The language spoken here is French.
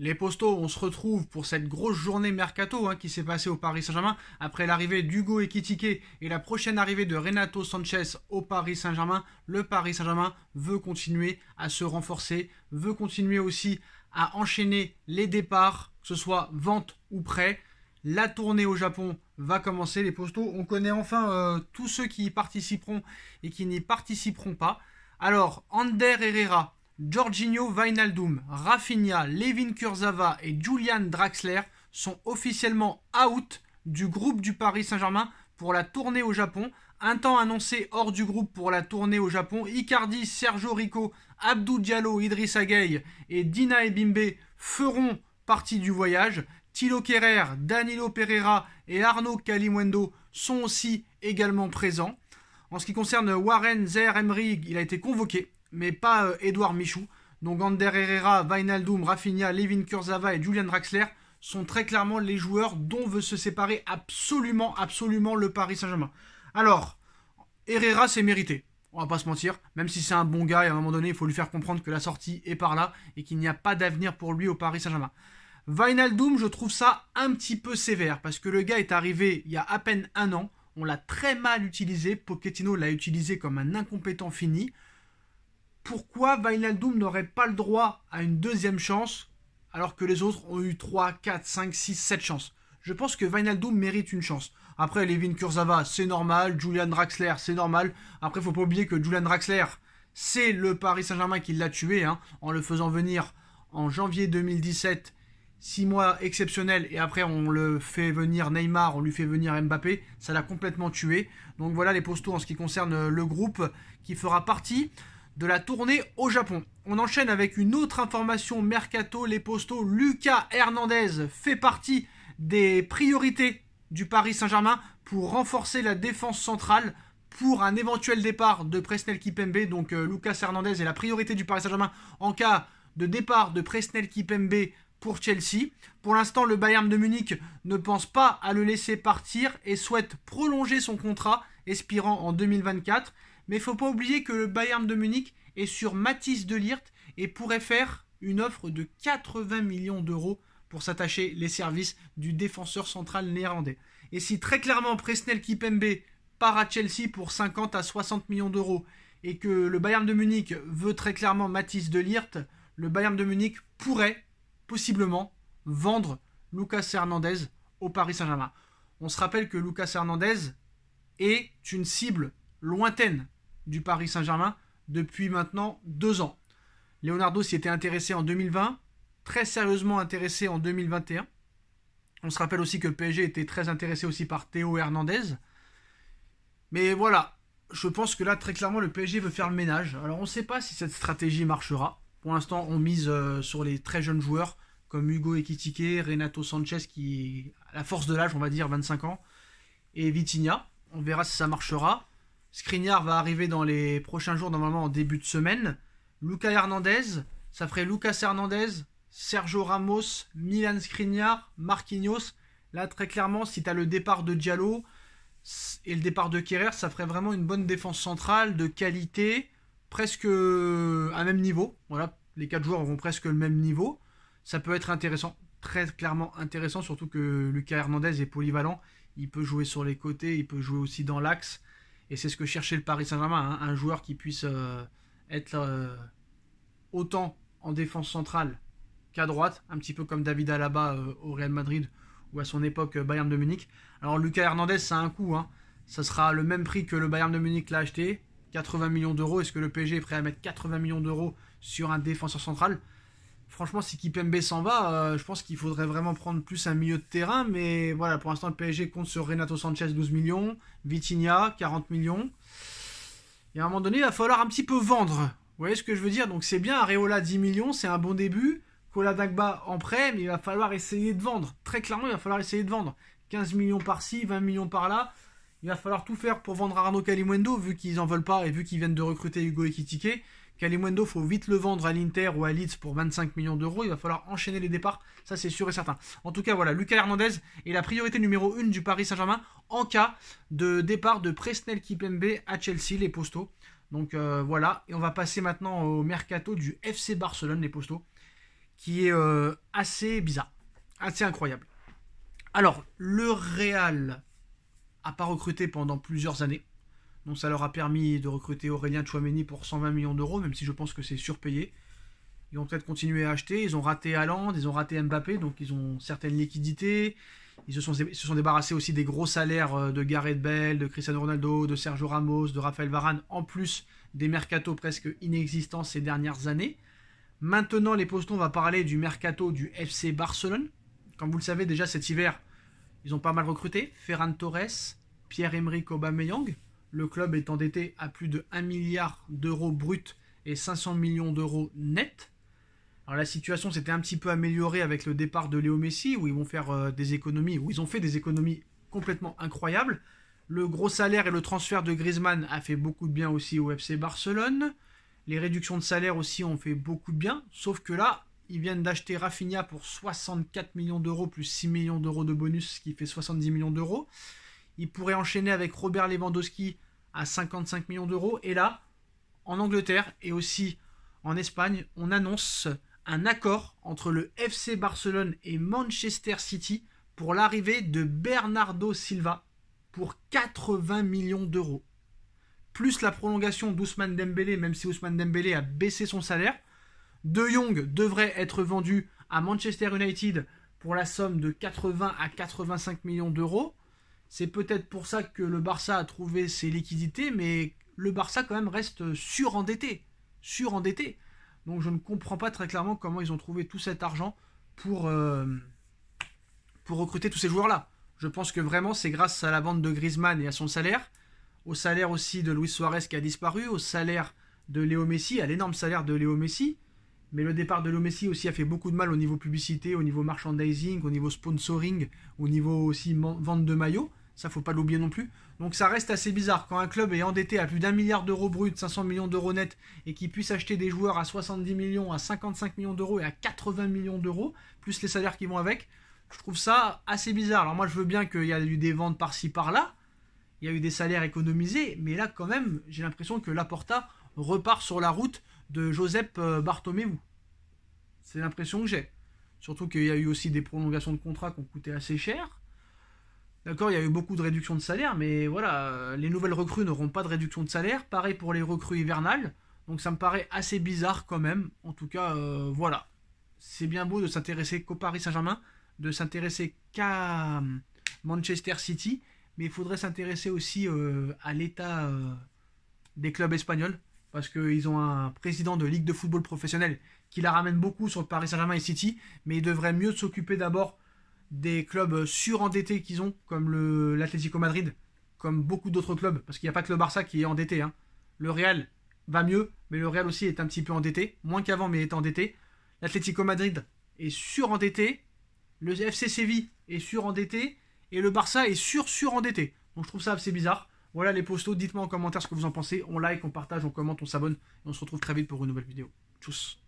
Les postos, on se retrouve pour cette grosse journée mercato hein, qui s'est passée au Paris Saint-Germain après l'arrivée d'Hugo Ekitike et la prochaine arrivée de Renato Sanchez au Paris Saint-Germain. Le Paris Saint-Germain veut continuer à se renforcer, veut continuer aussi à enchaîner les départs, que ce soit vente ou prêt. La tournée au Japon va commencer, les postos. On connaît enfin euh, tous ceux qui y participeront et qui n'y participeront pas. Alors, Ander Herrera, Jorginho Vainaldum, Rafinha, Levin Kurzawa et Julian Draxler sont officiellement out du groupe du Paris Saint-Germain pour la tournée au Japon. Un temps annoncé hors du groupe pour la tournée au Japon, Icardi, Sergio Rico, Abdou Diallo, Idriss Agueil et Dina Ebimbe feront partie du voyage. Thilo Kerrer, Danilo Pereira et Arnaud Kalimwendo sont aussi également présents. En ce qui concerne Warren Zer Emery, il a été convoqué mais pas euh, Edouard Michou. Donc Ander Herrera, Vainaldum, Rafinha, Levin Kurzava et Julian Draxler sont très clairement les joueurs dont veut se séparer absolument, absolument le Paris Saint-Germain. Alors, Herrera, c'est mérité. On va pas se mentir, même si c'est un bon gars, à un moment donné, il faut lui faire comprendre que la sortie est par là et qu'il n'y a pas d'avenir pour lui au Paris Saint-Germain. Weinaldum, je trouve ça un petit peu sévère parce que le gars est arrivé il y a à peine un an. On l'a très mal utilisé. Pochettino l'a utilisé comme un incompétent fini pourquoi Wijnaldum n'aurait pas le droit à une deuxième chance alors que les autres ont eu 3, 4, 5, 6, 7 chances Je pense que Wijnaldum mérite une chance. Après, Lévin Kurzava, c'est normal. Julian Draxler, c'est normal. Après, il faut pas oublier que Julian Draxler, c'est le Paris Saint-Germain qui l'a tué hein, en le faisant venir en janvier 2017 6 mois exceptionnels et après on le fait venir Neymar, on lui fait venir Mbappé, ça l'a complètement tué. Donc voilà les postos en ce qui concerne le groupe qui fera partie de la tournée au Japon. On enchaîne avec une autre information mercato, les postaux. Lucas Hernandez fait partie des priorités du Paris Saint-Germain pour renforcer la défense centrale pour un éventuel départ de Presnel Kipembe. Donc euh, Lucas Hernandez est la priorité du Paris Saint-Germain en cas de départ de Presnel Kipembe pour Chelsea. Pour l'instant, le Bayern de Munich ne pense pas à le laisser partir et souhaite prolonger son contrat, expirant en 2024. Mais faut pas oublier que le Bayern de Munich est sur Matisse de Lirt et pourrait faire une offre de 80 millions d'euros pour s'attacher les services du défenseur central néerlandais. Et si très clairement Presnel Kipembe part à Chelsea pour 50 à 60 millions d'euros et que le Bayern de Munich veut très clairement Matisse de Lirt, le Bayern de Munich pourrait possiblement vendre Lucas Hernandez au Paris Saint-Germain. On se rappelle que Lucas Hernandez est une cible lointaine du Paris Saint-Germain depuis maintenant deux ans. Leonardo s'y était intéressé en 2020, très sérieusement intéressé en 2021. On se rappelle aussi que le PSG était très intéressé aussi par Théo Hernandez. Mais voilà, je pense que là, très clairement, le PSG veut faire le ménage. Alors on ne sait pas si cette stratégie marchera. Pour l'instant, on mise euh, sur les très jeunes joueurs comme Hugo Ekitike, Renato Sanchez qui à la force de l'âge, on va dire 25 ans, et Vitinha. On verra si ça marchera. Skriniar va arriver dans les prochains jours, normalement en début de semaine. Lucas Hernandez, ça ferait Lucas Hernandez, Sergio Ramos, Milan Skriniar, Marquinhos. Là, très clairement, si tu as le départ de Diallo et le départ de Kerrer, ça ferait vraiment une bonne défense centrale de qualité, presque euh, à même niveau. Voilà, les quatre joueurs auront presque le même niveau. Ça peut être intéressant, très clairement intéressant, surtout que Lucas Hernandez est polyvalent. Il peut jouer sur les côtés, il peut jouer aussi dans l'axe. Et c'est ce que cherchait le Paris Saint-Germain, hein, un joueur qui puisse euh, être euh, autant en défense centrale qu'à droite, un petit peu comme David Alaba euh, au Real Madrid ou à son époque Bayern de Munich. Alors Lucas Hernandez, ça a un coût, hein. ça sera le même prix que le Bayern de Munich l'a acheté, 80 millions d'euros. Est-ce que le PSG est prêt à mettre 80 millions d'euros sur un défenseur central franchement, si Kipembe s'en va, euh, je pense qu'il faudrait vraiment prendre plus un milieu de terrain. Mais voilà, pour l'instant, le PSG compte sur Renato Sanchez 12 millions, Vitinha 40 millions. Et à un moment donné, il va falloir un petit peu vendre. Vous voyez ce que je veux dire Donc c'est bien, Areola 10 millions, c'est un bon début. Kola Dagba en prêt, mais il va falloir essayer de vendre. Très clairement, il va falloir essayer de vendre. 15 millions par-ci, 20 millions par-là. Il va falloir tout faire pour vendre Arnaud Kalimwendo, vu qu'ils n'en veulent pas et vu qu'ils viennent de recruter Hugo Ekitike. Kalimundo, faut vite le vendre à l'Inter ou à Leeds pour 25 millions d'euros. Il va falloir enchaîner les départs, ça c'est sûr et certain. En tout cas, voilà, Lucas Hernandez est la priorité numéro 1 du Paris Saint-Germain en cas de départ de Presnel Kipembe à Chelsea, les postaux. Donc euh, voilà, et on va passer maintenant au mercato du FC Barcelone, les postaux, qui est euh, assez bizarre, assez incroyable. Alors, le Real a pas recruté pendant plusieurs années. Donc ça leur a permis de recruter Aurélien Chouameni pour 120 millions d'euros, même si je pense que c'est surpayé. Ils ont peut-être continué à acheter. Ils ont raté Haaland, ils ont raté Mbappé, donc ils ont certaines liquidités. Ils se sont, débarrassés aussi des gros salaires euh, de Gareth Bell, de Cristiano Ronaldo, de Sergio Ramos, de Raphaël Varane, en plus des mercatos presque inexistants ces dernières années. Maintenant, les postons, on va parler du mercato du FC Barcelone. Comme vous le savez déjà, cet hiver, ils ont pas mal recruté. Ferran Torres, Pierre-Emerick Aubameyang, le club est endetté à plus de 1 milliard d'euros brut et 500 millions d'euros net. Alors la situation s'était un petit peu améliorée avec le départ de Léo Messi, où ils vont faire euh, des économies, où ils ont fait des économies complètement incroyables. Le gros salaire et le transfert de Griezmann a fait beaucoup de bien aussi au FC Barcelone. Les réductions de salaire aussi ont fait beaucoup de bien, sauf que là, ils viennent d'acheter Rafinha pour 64 millions d'euros plus 6 millions d'euros de bonus, ce qui fait 70 millions d'euros. Il pourrait enchaîner avec Robert Lewandowski à 55 millions d'euros. Et là, en Angleterre et aussi en Espagne, on annonce un accord entre le FC Barcelone et Manchester City pour l'arrivée de Bernardo Silva pour 80 millions d'euros. Plus la prolongation d'Ousmane Dembélé, même si Ousmane Dembélé a baissé son salaire. De Jong devrait être vendu à Manchester United pour la somme de 80 à 85 millions d'euros. C'est peut-être pour ça que le Barça a trouvé ses liquidités, mais le Barça quand même reste surendetté. Surendetté. Donc je ne comprends pas très clairement comment ils ont trouvé tout cet argent pour, euh, pour recruter tous ces joueurs-là. Je pense que vraiment c'est grâce à la vente de Griezmann et à son salaire, au salaire aussi de Luis Suarez qui a disparu, au salaire de Léo Messi, à l'énorme salaire de Léo Messi. Mais le départ de Léo Messi aussi a fait beaucoup de mal au niveau publicité, au niveau merchandising, au niveau sponsoring, au niveau aussi vente de maillots. Ça, faut pas l'oublier non plus. Donc ça reste assez bizarre quand un club est endetté à plus d'un milliard d'euros brut, 500 millions d'euros net, et qu'il puisse acheter des joueurs à 70 millions, à 55 millions d'euros et à 80 millions d'euros, plus les salaires qui vont avec. Je trouve ça assez bizarre. Alors moi, je veux bien qu'il y ait eu des ventes par-ci par-là, il y a eu des salaires économisés, mais là, quand même, j'ai l'impression que Laporta repart sur la route de Joseph euh, Bartomeu. C'est l'impression que j'ai. Surtout qu'il y a eu aussi des prolongations de contrats qui ont coûté assez cher D'accord, il y a eu beaucoup de réductions de salaire, mais voilà, euh, les nouvelles recrues n'auront pas de réduction de salaire. Pareil pour les recrues hivernales. Donc ça me paraît assez bizarre quand même. En tout cas, euh, voilà. C'est bien beau de s'intéresser qu'au Paris Saint-Germain, de s'intéresser qu'à hum, Manchester City, mais il faudrait s'intéresser aussi euh, à l'état des clubs espagnols, parce qu'ils ont un président de ligue de football professionnel qui la ramène beaucoup sur le Paris Saint-Germain et City, mais il devrait mieux s'occuper d'abord des clubs euh, surendettés qu'ils ont, comme l'Atlético Madrid, comme beaucoup d'autres clubs, parce qu'il n'y a pas que le Barça qui est endetté. Hein. Le Real va mieux, mais le Real aussi est un petit peu endetté, moins qu'avant, mais est endetté. L'Atlético Madrid est surendetté, le FC Séville est surendetté, et le Barça est sur-surendetté. Donc je trouve ça assez bizarre. Voilà les postos, dites-moi en commentaire ce que vous en pensez. On like, on partage, on commente, on s'abonne, et on se retrouve très vite pour une nouvelle vidéo. Tous.